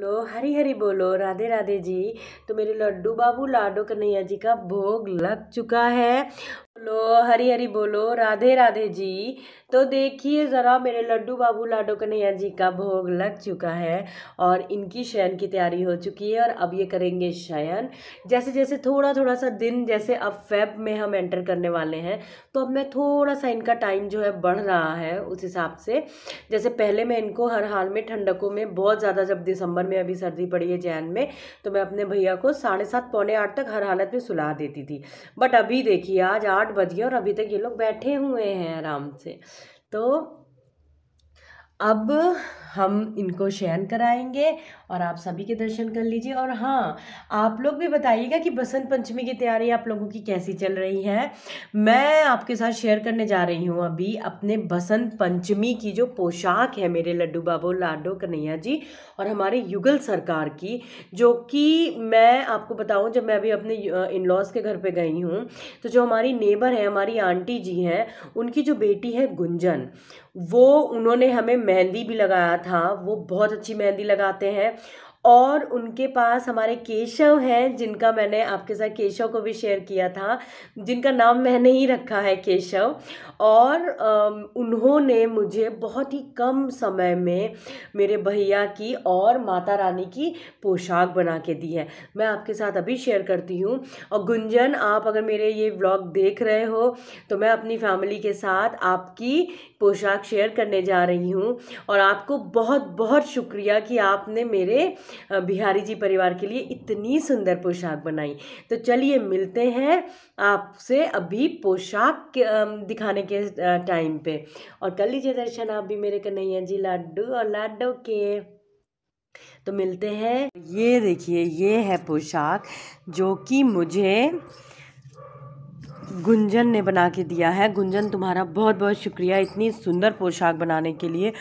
बोलो हरी हरी बोलो राधे राधे जी तो मेरे लड्डू बाबू लाडो कन्हैया जी का भोग लग चुका है बोलो हरी हरी बोलो राधे राधे जी तो देखिए ज़रा मेरे लड्डू बाबू लाडो कन्हैया जी का भोग लग चुका है और इनकी शयन की तैयारी हो चुकी है और अब ये करेंगे शयन जैसे जैसे थोड़ा थोड़ा सा दिन जैसे अब फेब में हम एंटर करने वाले हैं तो अब मैं थोड़ा सा इनका टाइम जो है बढ़ रहा है उस हिसाब से जैसे पहले मैं इनको हर हाल में ठंडकों में बहुत ज़्यादा जब दिसंबर में अभी सर्दी पड़ी है जैन में तो मैं अपने भैया को साढ़े सात पौने आठ तक हर हालत में सुला देती थी बट अभी देखिए आज आठ आठ बज गए और अभी तक ये लोग बैठे हुए हैं आराम से तो अब हम इनको शयन कराएंगे और आप सभी के दर्शन कर लीजिए और हाँ आप लोग भी बताइएगा कि बसंत पंचमी की तैयारी आप लोगों की कैसी चल रही है मैं आपके साथ शेयर करने जा रही हूँ अभी अपने बसंत पंचमी की जो पोशाक है मेरे लड्डू बाबू लाडो कन्हैया जी और हमारे युगल सरकार की जो कि मैं आपको बताऊँ जब मैं अभी अपने इन लॉज के घर पर गई हूँ तो जो हमारी नेबर है हमारी आंटी जी हैं उनकी जो बेटी है गुंजन वो उन्होंने हमें मेहंदी भी लगाया था वो बहुत अच्छी मेहंदी लगाते हैं और उनके पास हमारे केशव हैं जिनका मैंने आपके साथ केशव को भी शेयर किया था जिनका नाम मैंने ही रखा है केशव और उन्होंने मुझे बहुत ही कम समय में मेरे भैया की और माता रानी की पोशाक बना के दी है मैं आपके साथ अभी शेयर करती हूँ और गुंजन आप अगर मेरे ये व्लॉग देख रहे हो तो मैं अपनी फैमिली के साथ आपकी पोशाक शेयर करने जा रही हूँ और आपको बहुत बहुत शुक्रिया कि आपने मेरे बिहारी जी परिवार के लिए इतनी सुंदर पोशाक बनाई तो चलिए मिलते हैं आपसे अभी पोशाक दिखाने के टाइम पे और कर लीजिए दर्शन आप भी मेरे कन्हैया जी लाडू और लाडो के तो मिलते हैं ये देखिए ये है पोशाक जो कि मुझे गुंजन ने बना के दिया है गुंजन तुम्हारा बहुत बहुत शुक्रिया इतनी सुंदर पोशाक बनाने के लिए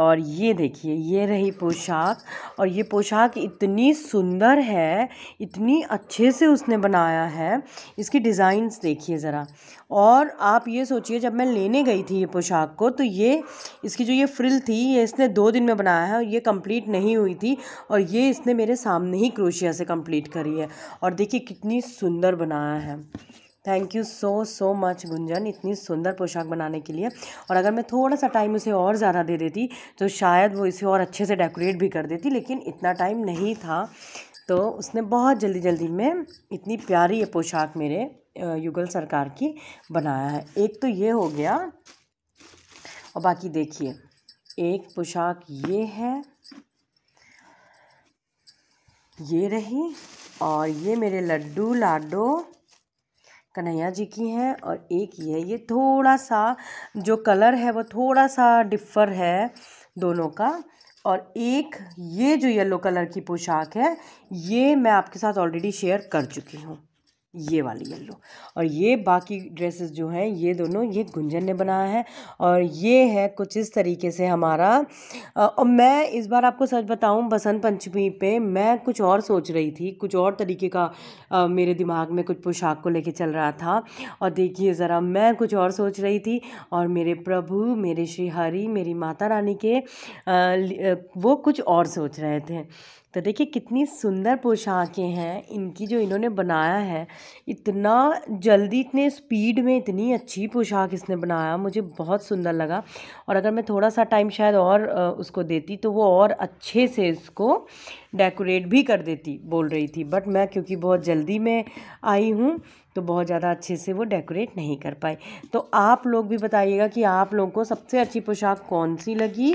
और ये देखिए ये रही पोशाक और ये पोशाक इतनी सुंदर है इतनी अच्छे से उसने बनाया है इसकी डिज़ाइंस देखिए ज़रा और आप ये सोचिए जब मैं लेने गई थी ये पोशाक को तो ये इसकी जो ये फ्रिल थी ये इसने दो दिन में बनाया है और ये कंप्लीट नहीं हुई थी और ये इसने मेरे सामने ही क्रोशिया से कंप्लीट करी है और देखिए कितनी सुंदर बनाया है thank you so so much Gunjan इतनी सुंदर पोशाक बनाने के लिए और अगर मैं थोड़ा सा टाइम उसे और ज़्यादा दे देती तो शायद वो इसे और अच्छे से डेकोरेट भी कर देती लेकिन इतना टाइम नहीं था तो उसने बहुत जल्दी जल्दी में इतनी प्यारी ये पोशाक मेरे युगल सरकार की बनाया है एक तो ये हो गया और बाकी देखिए एक पोशाक ये है ये रही और ये मेरे लड्डू लाडो कन्हैया जी की हैं और एक ये है ये थोड़ा सा जो कलर है वो थोड़ा सा डिफ़र है दोनों का और एक ये जो येलो कलर की पोशाक है ये मैं आपके साथ ऑलरेडी शेयर कर चुकी हूँ ये वाली येल्लो और ये बाकी ड्रेसेस जो हैं ये दोनों ये गुंजन ने बनाया है और ये है कुछ इस तरीके से हमारा और मैं इस बार आपको सच बताऊं बसंत पंचमी पे मैं कुछ और सोच रही थी कुछ और तरीके का आ, मेरे दिमाग में कुछ पोशाक को लेके चल रहा था और देखिए ज़रा मैं कुछ और सोच रही थी और मेरे प्रभु मेरे श्री हरि मेरी माता रानी के आ, वो कुछ और सोच रहे थे तो देखिए कितनी सुंदर पोशाकें हैं इनकी जो इन्होंने बनाया है इतना जल्दी इतने स्पीड में इतनी अच्छी पोशाक इसने बनाया मुझे बहुत सुंदर लगा और अगर मैं थोड़ा सा टाइम शायद और उसको देती तो वो और अच्छे से इसको डेकोरेट भी कर देती बोल रही थी बट मैं क्योंकि बहुत जल्दी में आई हूँ तो बहुत ज़्यादा अच्छे से वो डेकोरेट नहीं कर पाई तो आप लोग भी बताइएगा कि आप लोगों को सबसे अच्छी पोशाक कौन सी लगी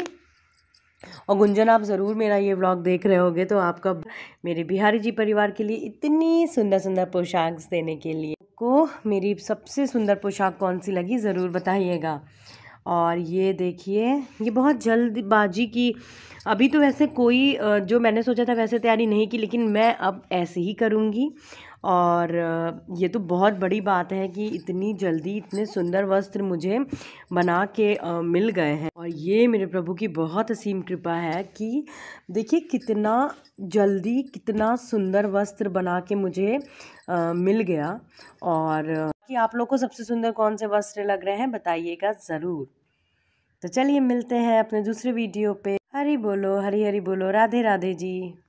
और गुंजन आप ज़रूर मेरा ये व्लॉग देख रहे होगे तो आपका मेरे बिहारी जी परिवार के लिए इतनी सुंदर सुंदर पोशाक देने के लिए को मेरी सबसे सुंदर पोशाक कौन सी लगी ज़रूर बताइएगा और ये देखिए ये बहुत जल्दबाजी की अभी तो वैसे कोई जो मैंने सोचा था वैसे तैयारी नहीं की लेकिन मैं अब ऐसे ही करूँगी और ये तो बहुत बड़ी बात है कि इतनी जल्दी इतने सुंदर वस्त्र मुझे बना के मिल गए हैं और ये मेरे प्रभु की बहुत असीम कृपा है कि देखिए कितना जल्दी कितना सुंदर वस्त्र बना के मुझे मिल गया और कि आप लोग को सबसे सुंदर कौन से वस्त्र लग रहे हैं बताइएगा ज़रूर तो चलिए मिलते हैं अपने दूसरे वीडियो पे हरी बोलो हरी हरी बोलो राधे राधे जी